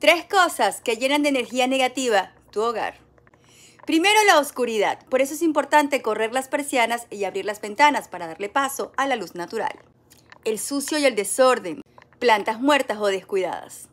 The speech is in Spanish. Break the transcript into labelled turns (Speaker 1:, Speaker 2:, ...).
Speaker 1: Tres cosas que llenan de energía negativa tu hogar. Primero la oscuridad, por eso es importante correr las persianas y abrir las ventanas para darle paso a la luz natural. El sucio y el desorden, plantas muertas o descuidadas.